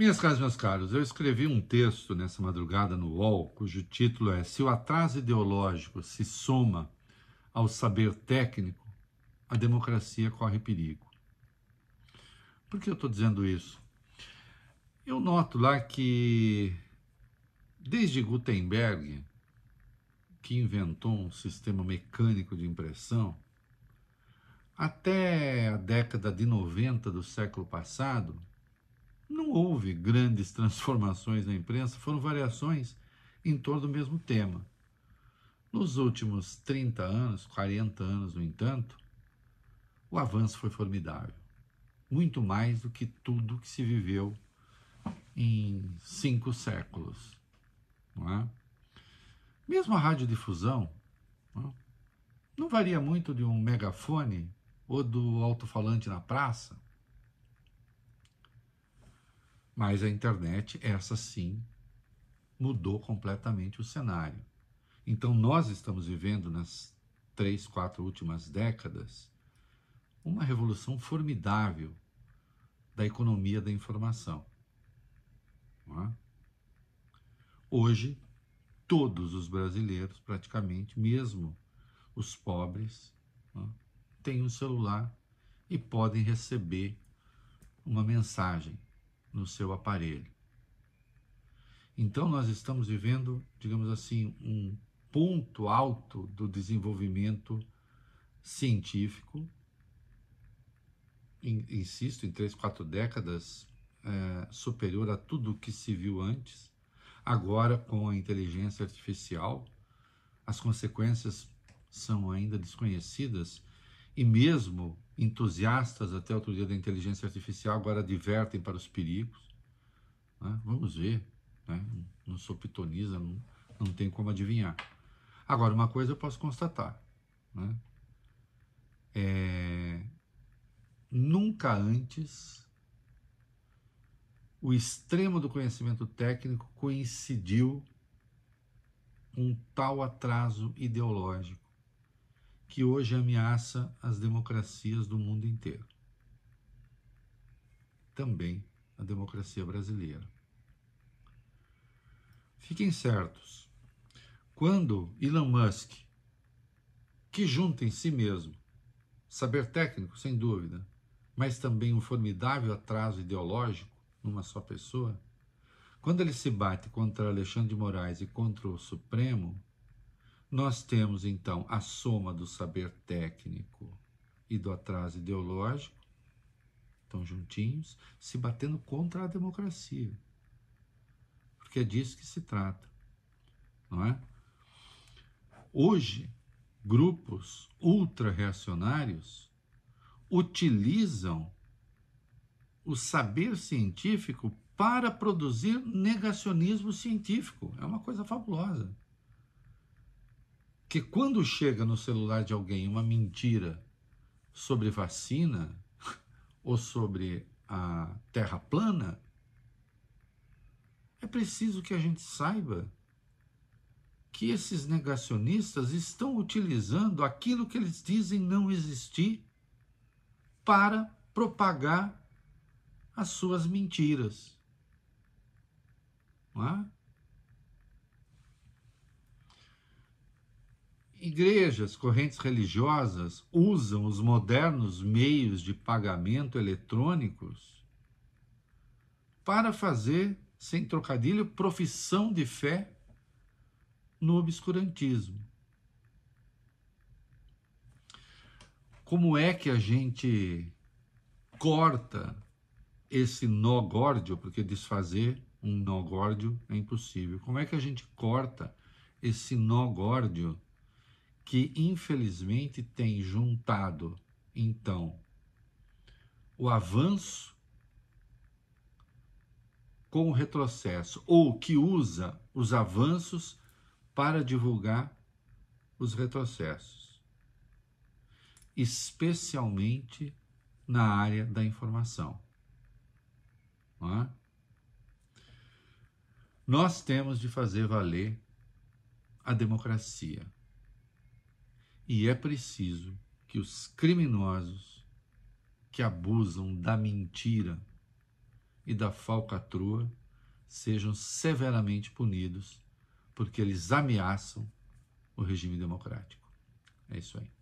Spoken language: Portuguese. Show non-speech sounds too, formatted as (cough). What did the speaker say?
Minhas caras, meus caros, eu escrevi um texto nessa madrugada no UOL, cujo título é Se o atraso ideológico se soma ao saber técnico, a democracia corre perigo. Por que eu estou dizendo isso? Eu noto lá que, desde Gutenberg, que inventou um sistema mecânico de impressão, até a década de 90 do século passado, não houve grandes transformações na imprensa, foram variações em torno do mesmo tema. Nos últimos 30 anos, 40 anos, no entanto, o avanço foi formidável muito mais do que tudo que se viveu em cinco séculos. Não é? Mesmo a radiodifusão não, é? não varia muito de um megafone ou do alto-falante na praça. Mas a internet, essa sim, mudou completamente o cenário. Então, nós estamos vivendo nas três, quatro últimas décadas uma revolução formidável da economia da informação. É? Hoje, todos os brasileiros, praticamente, mesmo os pobres, é? têm um celular e podem receber uma mensagem no seu aparelho. Então, nós estamos vivendo, digamos assim, um ponto alto do desenvolvimento científico. Insisto, em três, quatro décadas, é, superior a tudo que se viu antes. Agora, com a inteligência artificial, as consequências são ainda desconhecidas, e mesmo entusiastas até outro dia da inteligência artificial, agora divertem para os perigos. Né? Vamos ver. Né? Não sou pitonisa, não, não tem como adivinhar. Agora, uma coisa eu posso constatar. Né? É... Nunca antes o extremo do conhecimento técnico coincidiu com um tal atraso ideológico que hoje ameaça as democracias do mundo inteiro. Também a democracia brasileira. Fiquem certos, quando Elon Musk, que junta em si mesmo saber técnico, sem dúvida, mas também um formidável atraso ideológico numa só pessoa, quando ele se bate contra Alexandre de Moraes e contra o Supremo, nós temos então a soma do saber técnico e do atraso ideológico, estão juntinhos, se batendo contra a democracia. Porque é disso que se trata, não é? Hoje, grupos ultra-reacionários utilizam o saber científico para produzir negacionismo científico. É uma coisa fabulosa que quando chega no celular de alguém uma mentira sobre vacina (laughs) ou sobre a terra plana, é preciso que a gente saiba que esses negacionistas estão utilizando aquilo que eles dizem não existir para propagar as suas mentiras. Não é? Igrejas, correntes religiosas usam os modernos meios de pagamento eletrônicos para fazer, sem trocadilho, profissão de fé no obscurantismo. Como é que a gente corta esse nó górdio? Porque desfazer um nó górdio é impossível. Como é que a gente corta esse nó górdio? que infelizmente tem juntado, então, o avanço com o retrocesso, ou que usa os avanços para divulgar os retrocessos, especialmente na área da informação. É? Nós temos de fazer valer a democracia. E é preciso que os criminosos que abusam da mentira e da falcatrua sejam severamente punidos, porque eles ameaçam o regime democrático. É isso aí.